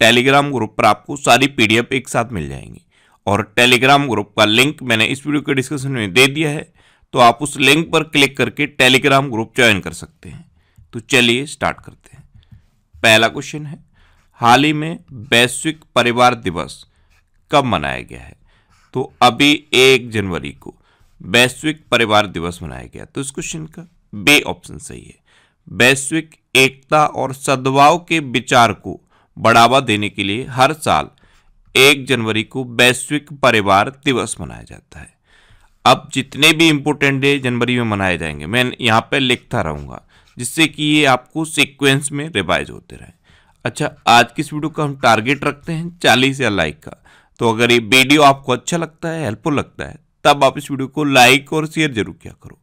Telegram group पर आपको सारी पीडीएफ एक साथ मिल जाएंगी और टेलीग्राम ग्रुप का लिंक मैंने इस वीडियो के डिस्क्रिप्शन में दे दिया है तो आप उस लिंक पर क्लिक करके टेलीग्राम ग्रुप ज्वाइन कर सकते हैं तो चलिए स्टार्ट करते हैं पहला क्वेश्चन है हाल ही में वैश्विक परिवार दिवस कब मनाया गया है तो अभी एक जनवरी को वैश्विक परिवार दिवस मनाया गया तो इस क्वेश्चन का बे ऑप्शन सही है वैश्विक एकता और सद्भाव के विचार को बढ़ावा देने के लिए हर साल एक जनवरी को वैश्विक परिवार दिवस मनाया जाता है अब जितने भी इम्पोर्टेंट डे जनवरी में मनाए जाएंगे मैं यहाँ पर लिखता रहूँगा जिससे कि ये आपको सिक्वेंस में रिवाइज होते रहे अच्छा आज की इस वीडियो का हम टारगेट रखते हैं चालीस या लाइक का तो अगर ये वीडियो आपको अच्छा लगता है हेल्पफुल लगता है तब आप इस वीडियो को लाइक और शेयर जरूर किया करो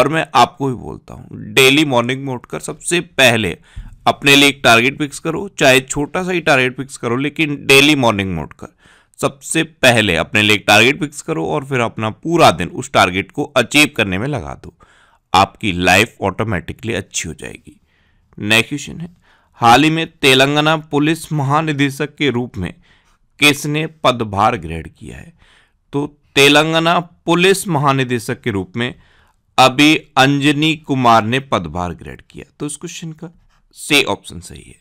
और मैं आपको भी बोलता हूँ डेली मॉर्निंग में उठकर सबसे पहले अपने लिए एक टारगेट फिक्स करो चाहे छोटा सा ही टारगेट फिक्स करो लेकिन डेली मॉर्निंग मोड कर सबसे पहले अपने लिए एक टारगेट फिक्स करो और फिर अपना पूरा दिन उस टारगेट को अचीव करने में लगा दो आपकी लाइफ ऑटोमेटिकली अच्छी हो जाएगी नेक्स्ट क्वेश्चन है हाल ही में तेलंगाना पुलिस महानिदेशक के रूप में किसने पदभार ग्रहण किया है तो तेलंगाना पुलिस महानिदेशक के रूप में अभी अंजनी कुमार ने पदभार ग्रहण किया तो इस क्वेश्चन का से ऑप्शन सही है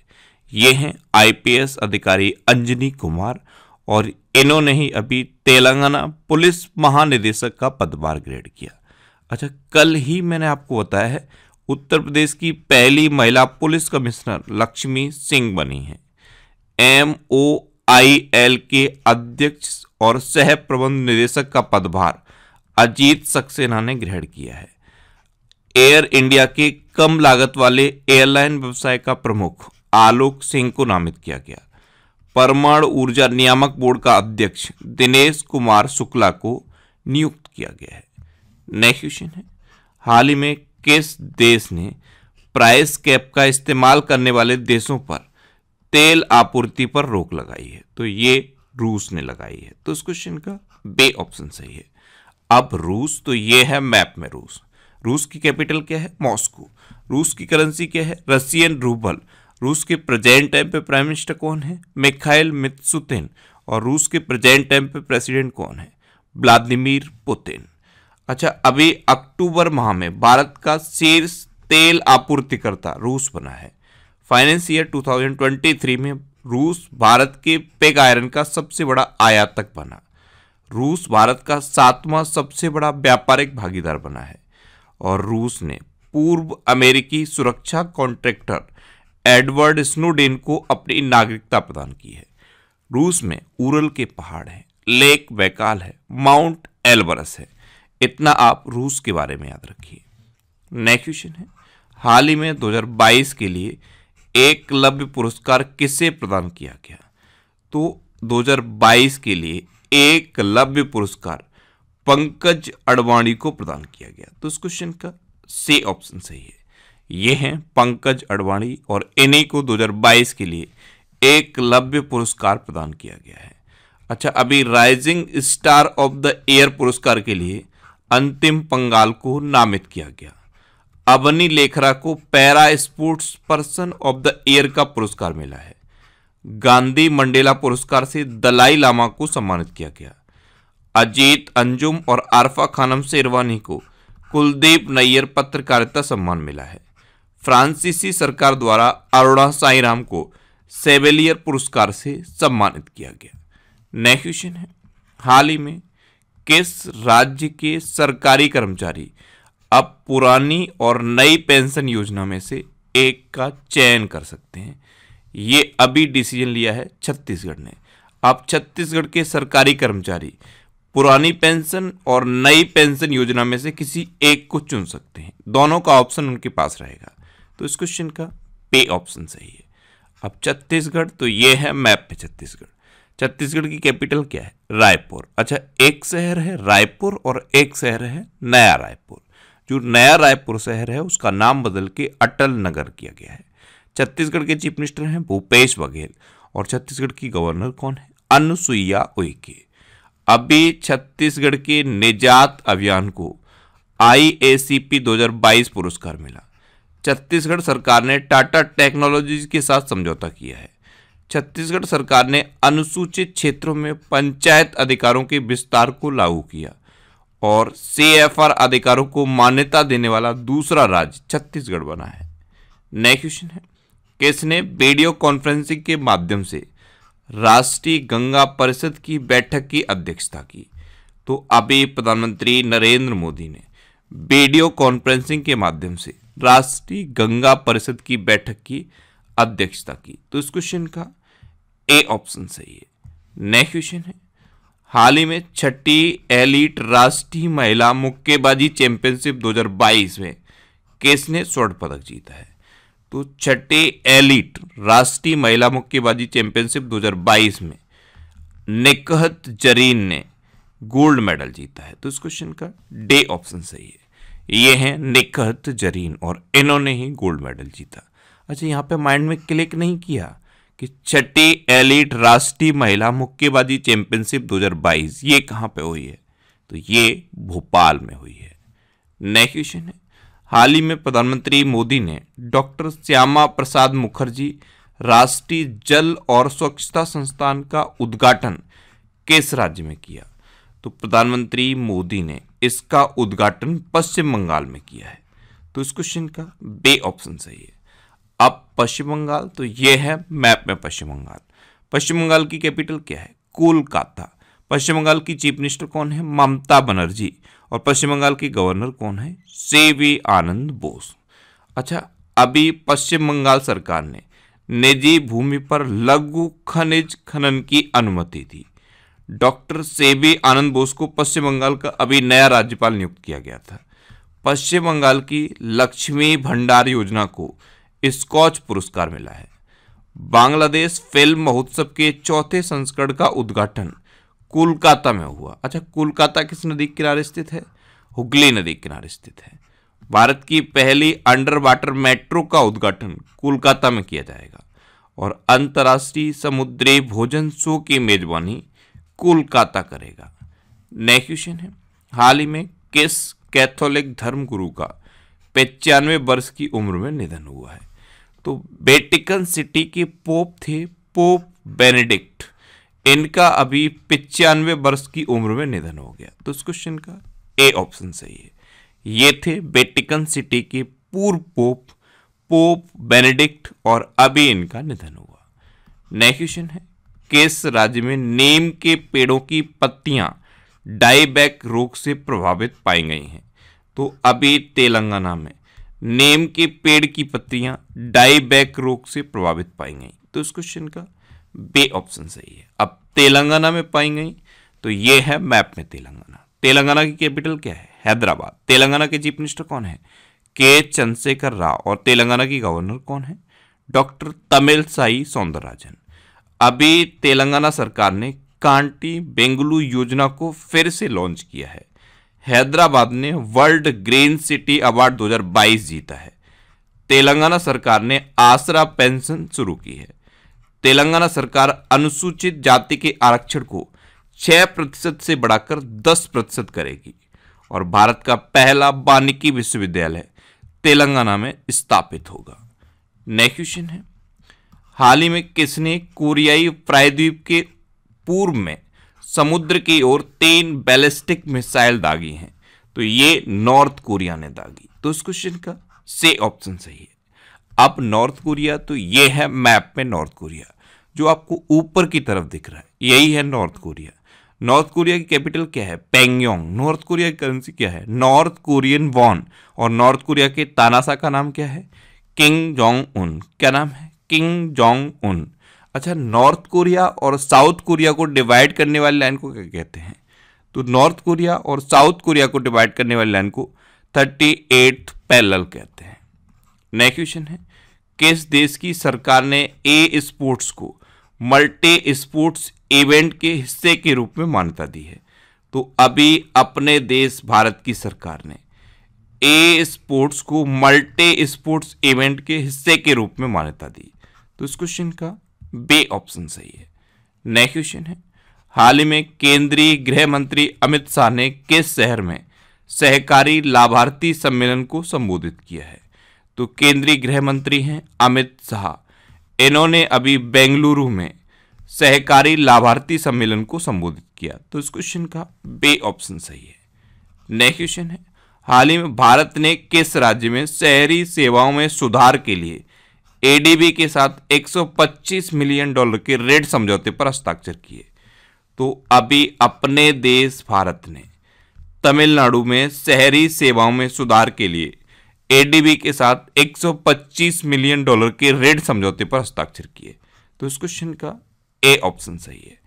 ये हैं आईपीएस अधिकारी अंजनी कुमार और इन्होंने ही अभी तेलंगाना पुलिस महानिदेशक का पदभार ग्रहण किया अच्छा कल ही मैंने आपको बताया है उत्तर प्रदेश की पहली महिला पुलिस कमिश्नर लक्ष्मी सिंह बनी है एम ओ आई एल के अध्यक्ष और सह प्रबंध निदेशक का पदभार अजीत सक्सेना ने ग्रहण किया है एयर इंडिया के कम लागत वाले एयरलाइन व्यवसाय का प्रमुख आलोक सिंह को नामित किया गया परमाणु ऊर्जा नियामक बोर्ड का अध्यक्ष दिनेश कुमार शुक्ला को नियुक्त किया गया है नेक्स्ट क्वेश्चन है हाल ही में किस देश ने प्राइस कैप का इस्तेमाल करने वाले देशों पर तेल आपूर्ति पर रोक लगाई है तो ये रूस ने लगाई है तो इस क्वेश्चन का बे ऑप्शन सही है अब रूस तो ये है मैप में रूस रूस की कैपिटल क्या है मॉस्को रूस की करेंसी क्या है रशियन रूबल रूस के प्रेजेंट टाइम पे प्राइम मिनिस्टर कौन है मिखाइल मित्सुतिन और रूस के प्रेजेंट टाइम पे प्रेसिडेंट कौन है व्लादिमिर पुतिन अच्छा अभी अक्टूबर माह में भारत का शीर्ष तेल आपूर्तिकर्ता रूस बना है फाइनेंस ईयर 2023 में रूस भारत के पेग आयरन का सबसे बड़ा आयातक बना रूस भारत का सातवां सबसे बड़ा व्यापारिक भागीदार बना है और रूस ने पूर्व अमेरिकी सुरक्षा कॉन्ट्रैक्टर एडवर्ड स्नोडेन को अपनी नागरिकता प्रदान की है रूस में उरल के पहाड़ हैं लेक बैकाल है माउंट एलबरस है इतना आप रूस के बारे में याद रखिए नेक्स्ट क्वेश्चन है हाल ही में 2022 के लिए एक लव्य पुरस्कार किसे प्रदान किया गया तो 2022 के लिए एक लव्य पुरस्कार पंकज अडवाणी को प्रदान किया गया तो इस क्वेश्चन का से ऑप्शन सही है ये हैं पंकज अडवाणी और इन्हीं को 2022 के लिए एक लव्य पुरस्कार प्रदान किया गया है अच्छा अभी rising star of the year पुरस्कार के लिए अंतिम पंगाल को नामित किया गया अवनी लेखरा को para sports person of the year का पुरस्कार मिला है गांधी मंडेला पुरस्कार से दलाई लामा को सम्मानित किया गया अजीत अंजुम और आरफा खानम शेरवानी को कुलदीप नैयर पत्रकारिता सम्मान मिला है फ्रांसीसी सरकार द्वारा अरोड़ा साईराम को सेवेलियर पुरस्कार से सम्मानित किया गया नेक्स्ट क्वेश्चन है हाल ही में किस राज्य के सरकारी कर्मचारी अब पुरानी और नई पेंशन योजना में से एक का चयन कर सकते हैं ये अभी डिसीजन लिया है छत्तीसगढ़ ने अब छत्तीसगढ़ के सरकारी कर्मचारी पुरानी पेंशन और नई पेंशन योजना में से किसी एक को चुन सकते हैं दोनों का ऑप्शन उनके पास रहेगा तो इस क्वेश्चन का पे ऑप्शन सही है अब छत्तीसगढ़ तो ये है मैप पे छत्तीसगढ़ छत्तीसगढ़ की कैपिटल क्या है रायपुर अच्छा एक शहर है रायपुर और एक शहर है नया रायपुर जो नया रायपुर शहर है उसका नाम बदल के अटल नगर किया गया है छत्तीसगढ़ के चीफ मिनिस्टर हैं भूपेश बघेल और छत्तीसगढ़ की गवर्नर कौन है अनुसुईया उइके अभी छत्तीसगढ़ के निजात अभियान को आईएसीपी 2022 पुरस्कार मिला छत्तीसगढ़ सरकार ने टाटा टेक्नोलॉजीज के साथ समझौता किया है छत्तीसगढ़ सरकार ने अनुसूचित क्षेत्रों में पंचायत अधिकारों के विस्तार को लागू किया और सीएफआर अधिकारों को मान्यता देने वाला दूसरा राज्य छत्तीसगढ़ बना है नेक्स्ट क्वेश्चन है किसने वीडियो कॉन्फ्रेंसिंग के माध्यम से राष्ट्रीय गंगा परिषद की बैठक की अध्यक्षता की तो अभी प्रधानमंत्री नरेंद्र मोदी ने वीडियो कॉन्फ्रेंसिंग के माध्यम से राष्ट्रीय गंगा परिषद की बैठक की अध्यक्षता की तो इस क्वेश्चन का ए ऑप्शन सही है नेक्स्ट क्वेश्चन है हाल ही में छठी एलिट राष्ट्रीय महिला मुक्केबाजी चैंपियनशिप 2022 में किसने स्वर्ण पदक जीता है तो छठे एलिट राष्ट्रीय महिला मुक्केबाजी चैंपियनशिप 2022 में निकहत जरीन ने गोल्ड मेडल जीता है तो इस क्वेश्चन का डे ऑप्शन सही है ये हैं निकहत जरीन और इन्होंने ही गोल्ड मेडल जीता अच्छा यहाँ पे माइंड में क्लिक नहीं किया कि छठे एलिट राष्ट्रीय महिला मुक्केबाजी चैंपियनशिप 2022 ये कहाँ पे हुई है तो ये भोपाल में हुई है नेक्स्ट क्वेश्चन है हाल ही में प्रधानमंत्री मोदी ने डॉक्टर श्यामा प्रसाद मुखर्जी राष्ट्रीय जल और स्वच्छता संस्थान का उद्घाटन किस राज्य में किया तो प्रधानमंत्री मोदी ने इसका उद्घाटन पश्चिम बंगाल में किया है तो इस क्वेश्चन का बे ऑप्शन सही है अब पश्चिम बंगाल तो ये है मैप में पश्चिम बंगाल पश्चिम बंगाल की कैपिटल क्या है कोलकाता पश्चिम बंगाल की चीफ मिनिस्टर कौन है ममता बनर्जी और पश्चिम बंगाल की गवर्नर कौन है सी आनंद बोस अच्छा अभी पश्चिम बंगाल सरकार ने निजी भूमि पर लघु खनिज खनन की अनुमति दी डॉक्टर बी आनंद बोस को पश्चिम बंगाल का अभी नया राज्यपाल नियुक्त किया गया था पश्चिम बंगाल की लक्ष्मी भंडार योजना को स्कॉच पुरस्कार मिला है बांग्लादेश फिल्म महोत्सव के चौथे संस्करण का उद्घाटन कोलकाता में हुआ अच्छा कोलकाता किस नदी के किनारे स्थित है हुगली नदी के किनारे स्थित है भारत की पहली अंडर वाटर मेट्रो का उद्घाटन कोलकाता में किया जाएगा और अंतर्राष्ट्रीय समुद्री भोजन शो की मेजबानी कोलकाता करेगा नेक्स्ट क्वेश्चन है हाल ही में किस कैथोलिक धर्मगुरु का पचानवे वर्ष की उम्र में निधन हुआ है तो बेटिकन सिटी के पोप थे पोप बेनेडिक्ट इनका अभी पिचानवे वर्ष की उम्र में निधन हो गया तो इस क्वेश्चन का ए ऑप्शन सही है ये थे वेटिकन सिटी के पूर्व पोप पोप बेनेडिक्ट और अभी इनका निधन हुआ नेक्स्ट क्वेश्चन है किस राज्य में नीम के पेड़ों की पत्तियां डाईबैक रोग से प्रभावित पाई गई हैं तो अभी तेलंगाना में नीम के पेड़ की पत्तियां डाईबैक रोग से प्रभावित पाई गई तो इस क्वेश्चन का बे ऑप्शन सही है अब तेलंगाना में पाई गई तो ये है मैप में तेलंगाना तेलंगाना की कैपिटल क्या है हैदराबाद तेलंगाना के चीफ मिनिस्टर कौन है के चंद्रशेखर राव और तेलंगाना की गवर्नर कौन है डॉक्टर तमिल साई सौंदरराजन अभी तेलंगाना सरकार ने कांटी बेंगलू योजना को फिर से लॉन्च किया है हैदराबाद ने वर्ल्ड ग्रीन सिटी अवार्ड 2022 जीता है तेलंगाना सरकार ने आसरा पेंशन शुरू की है तेलंगाना सरकार अनुसूचित जाति के आरक्षण को 6 प्रतिशत से बढ़ाकर 10 प्रतिशत करेगी और भारत का पहला वानिकी विश्वविद्यालय तेलंगाना में स्थापित होगा नेक्स्ट क्वेश्चन है हाल ही में किसने कोरियाई प्रायद्वीप के पूर्व में समुद्र की ओर तीन बैलिस्टिक मिसाइल दागी हैं तो ये नॉर्थ कोरिया ने दागी तो इस क्वेश्चन का से ऑप्शन सही है अब नॉर्थ कोरिया तो ये है मैप में नॉर्थ कोरिया जो आपको ऊपर की तरफ दिख रहा है यही है नॉर्थ कोरिया नॉर्थ कोरिया की कैपिटल क्या है पेंगयोंग नॉर्थ कोरिया की करेंसी क्या है नॉर्थ कोरियन वॉन और नॉर्थ कोरिया के तानासा का नाम क्या है किंग जोंग उन क्या नाम है किंग जोंग उन अच्छा नॉर्थ कोरिया और साउथ कोरिया को डिवाइड करने वाली लाइन को क्या कहते हैं तो नॉर्थ कोरिया और साउथ कोरिया को डिवाइड करने वाली लाइन को थर्टी एट पैरल कहते हैं नेक्स्ट क्वेश्चन है किस देश की सरकार ने ए स्पोर्ट्स को मल्टी स्पोर्ट्स इवेंट के हिस्से के रूप में मान्यता दी है तो अभी अपने देश भारत की सरकार ने ए स्पोर्ट्स को मल्टी स्पोर्ट्स इवेंट के हिस्से के रूप में मान्यता दी तो इस क्वेश्चन का बे ऑप्शन सही है नेक्स्ट क्वेश्चन है हाल ही में केंद्रीय गृह मंत्री अमित शाह ने किस शहर में सहकारी लाभार्थी सम्मेलन को संबोधित किया है तो केंद्रीय गृह मंत्री हैं अमित शाह इन्होंने अभी बेंगलुरु में सहकारी लाभार्थी सम्मेलन को संबोधित किया तो इस क्वेश्चन का बे ऑप्शन सही है नेक्स्ट क्वेश्चन है हाल ही में भारत ने किस राज्य में शहरी सेवाओं में सुधार के लिए एडीबी के साथ 125 मिलियन डॉलर के रेट समझौते पर हस्ताक्षर किए तो अभी अपने देश भारत ने तमिलनाडु में शहरी सेवाओं में सुधार के लिए एडीबी के साथ 125 मिलियन डॉलर के रेड समझौते पर हस्ताक्षर किए तो इस क्वेश्चन का ए ऑप्शन सही है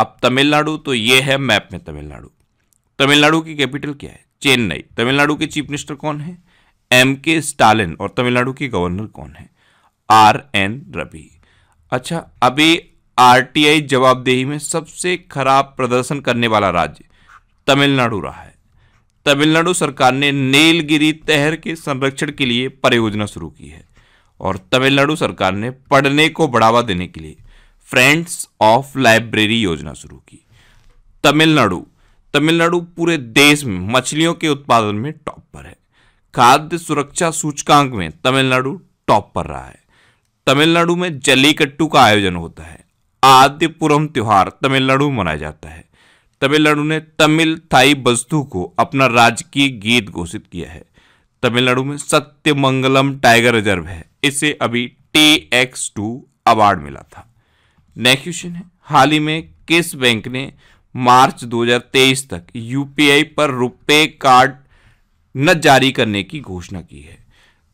अब तमिलनाडु तो ये है मैप में तमिलनाडु तमिलनाडु की कैपिटल क्या है चेन्नई तमिलनाडु के चीफ मिनिस्टर कौन है एम के स्टालिन और तमिलनाडु के गवर्नर कौन है आर एन रवि अच्छा अभी आरटीआई जवाबदेही में सबसे खराब प्रदर्शन करने वाला राज्य तमिलनाडु रहा है तमिलनाडु सरकार ने नीलगिरी तहर के संरक्षण के लिए परियोजना शुरू की है और तमिलनाडु सरकार ने पढ़ने को बढ़ावा देने के लिए फ्रेंड्स ऑफ लाइब्रेरी योजना शुरू की तमिलनाडु तमिलनाडु पूरे देश में मछलियों के उत्पादन में टॉप पर है खाद्य सुरक्षा सूचकांक में तमिलनाडु टॉप पर रहा है तमिलनाडु में जलीकट्टू का आयोजन होता है आदिपुरम त्यौहार तमिलनाडु में मनाया जाता है तमिलनाडु ने तमिल थाई बस्तु को अपना राजकीय गीत घोषित किया है तमिलनाडु में सत्यमंगलम टाइगर रिजर्व है इसे अभी टी एक्स टू अवार्ड मिला था नेक्स्ट क्वेश्चन है हाल ही में किस बैंक ने मार्च 2023 तक यूपीआई पर रुपए कार्ड न जारी करने की घोषणा की है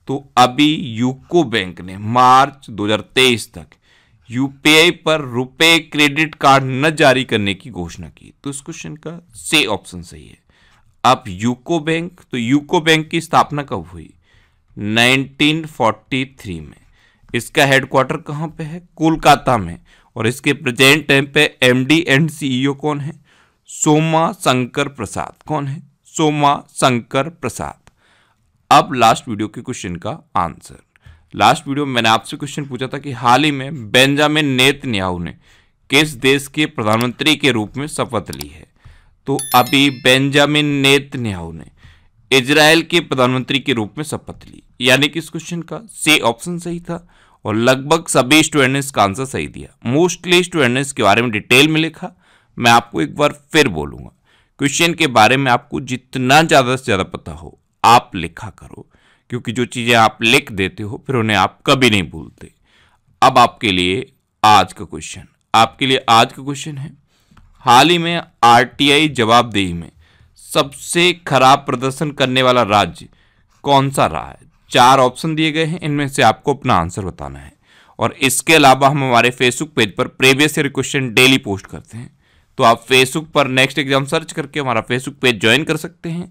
तो अभी यूको बैंक ने मार्च 2023 तक यूपीआई पर रुपए क्रेडिट कार्ड न जारी करने की घोषणा की तो इस क्वेश्चन का से ऑप्शन सही है अब यूको बैंक तो यूको बैंक की स्थापना कब हुई 1943 में इसका हेडक्वार्टर कहाँ पे है कोलकाता में और इसके प्रेजेंट टाइम पे एमडी एंड सीईओ कौन है सोमा शंकर प्रसाद कौन है सोमा शंकर प्रसाद अब लास्ट वीडियो के क्वेश्चन का आंसर लास्ट वीडियो में मैंने आपसे क्वेश्चन पूछा था कि हाल ही में बेंजामिन नेतन्याहू ने किस देश के प्रधानमंत्री के रूप में शपथ ली है तो अभी बेंजामिन नेतन्याहू ने इजराइल के प्रधानमंत्री के रूप में शपथ ली यानी कि इस क्वेश्चन का से ऑप्शन सही था और लगभग सभी स्टूडेंट ने इसका आंसर सही दिया मोस्टली स्टूडेंट ने इसके बारे में डिटेल में लिखा मैं आपको एक बार फिर बोलूँगा क्वेश्चन के बारे में आपको जितना ज़्यादा से ज़्यादा पता हो आप लिखा करो क्योंकि जो चीज़ें आप लिख देते हो फिर उन्हें आप कभी नहीं भूलते अब आपके लिए आज का क्वेश्चन आपके लिए आज का क्वेश्चन है हाल ही में आरटीआई जवाबदेही में सबसे खराब प्रदर्शन करने वाला राज्य कौन सा रहा है चार ऑप्शन दिए गए हैं इनमें से आपको अपना आंसर बताना है और इसके अलावा हम हमारे फेसबुक पेज पर previous year question daily post करते हैं तो आप फेसबुक पर नेक्स्ट एग्जाम सर्च करके हमारा फेसबुक पेज ज्वाइन कर सकते हैं